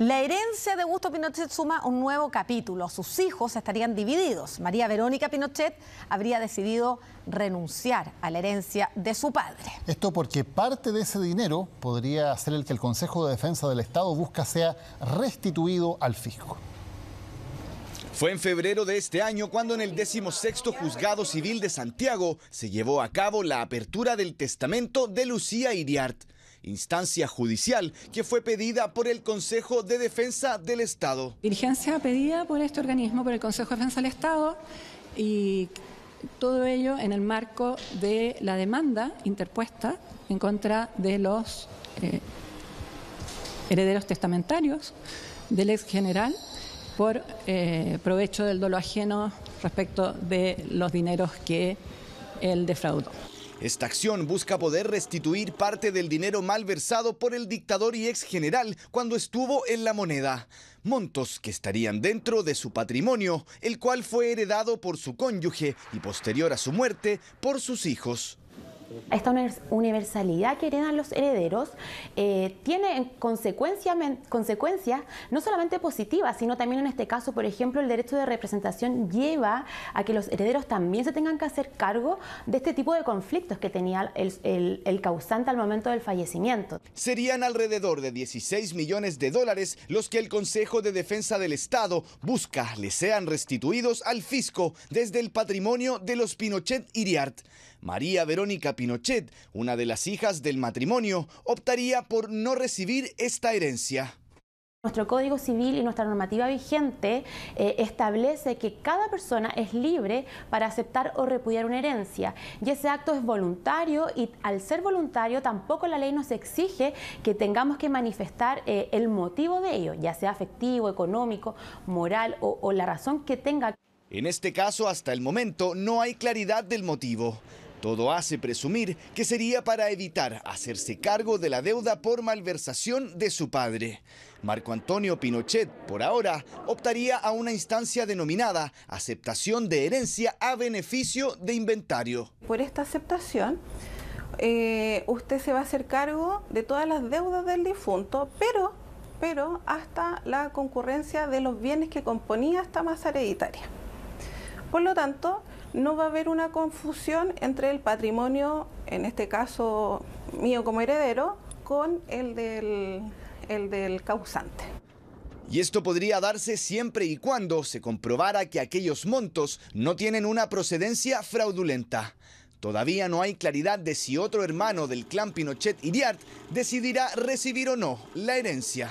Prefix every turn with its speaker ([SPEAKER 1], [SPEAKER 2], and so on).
[SPEAKER 1] La herencia de Augusto Pinochet suma un nuevo capítulo. Sus hijos estarían divididos. María Verónica Pinochet habría decidido renunciar a la herencia de su padre. Esto porque parte de ese dinero podría ser el que el Consejo de Defensa del Estado busca sea restituido al fisco.
[SPEAKER 2] Fue en febrero de este año cuando en el 16 Juzgado Civil de Santiago se llevó a cabo la apertura del testamento de Lucía Iriart instancia judicial que fue pedida por el Consejo de Defensa del Estado.
[SPEAKER 1] Dirigencia pedida por este organismo, por el Consejo de Defensa del Estado, y todo ello en el marco de la demanda interpuesta en contra de los eh, herederos testamentarios del ex general por eh, provecho del dolo ajeno respecto de los dineros que él defraudó.
[SPEAKER 2] Esta acción busca poder restituir parte del dinero malversado por el dictador y ex general cuando estuvo en la moneda. Montos que estarían dentro de su patrimonio, el cual fue heredado por su cónyuge y posterior a su muerte por sus hijos
[SPEAKER 1] esta universalidad que heredan los herederos eh, tiene consecuencias no solamente positivas, sino también en este caso, por ejemplo, el derecho de representación lleva a que los herederos también se tengan que hacer cargo de este tipo de conflictos que tenía el, causante al momento del fallecimiento.
[SPEAKER 2] Serían alrededor de 16 millones de dólares los que el Consejo de Defensa del Estado busca le sean restituidos al fisco desde el patrimonio de los Pinochet Iriart. María Verónica Pinochet, una de las hijas del matrimonio, optaría por no recibir esta herencia.
[SPEAKER 1] Nuestro Código Civil y nuestra normativa vigente eh, establece que cada persona es libre para aceptar o repudiar una herencia y ese acto es voluntario y al ser voluntario tampoco la ley nos exige que tengamos que manifestar eh, el motivo de ello, ya sea afectivo, económico, moral o, o la razón que tenga.
[SPEAKER 2] En este caso, hasta el momento, no hay claridad del motivo. Todo hace presumir que sería para evitar hacerse cargo de la deuda por malversación de su padre. Marco Antonio Pinochet, por ahora, optaría a una instancia denominada aceptación de herencia a beneficio de inventario.
[SPEAKER 3] Por esta aceptación, eh, usted se va a hacer cargo de todas las deudas del difunto, pero, pero hasta la concurrencia de los bienes que componía esta masa hereditaria. Por lo tanto, no va a haber una confusión entre el patrimonio, en este caso mío como heredero, con el del, causante.
[SPEAKER 2] Y esto podría darse siempre y cuando se comprobara que aquellos montos no tienen una procedencia fraudulenta. Todavía no hay claridad de si otro hermano del clan Pinochet Iriart decidirá recibir o no la herencia.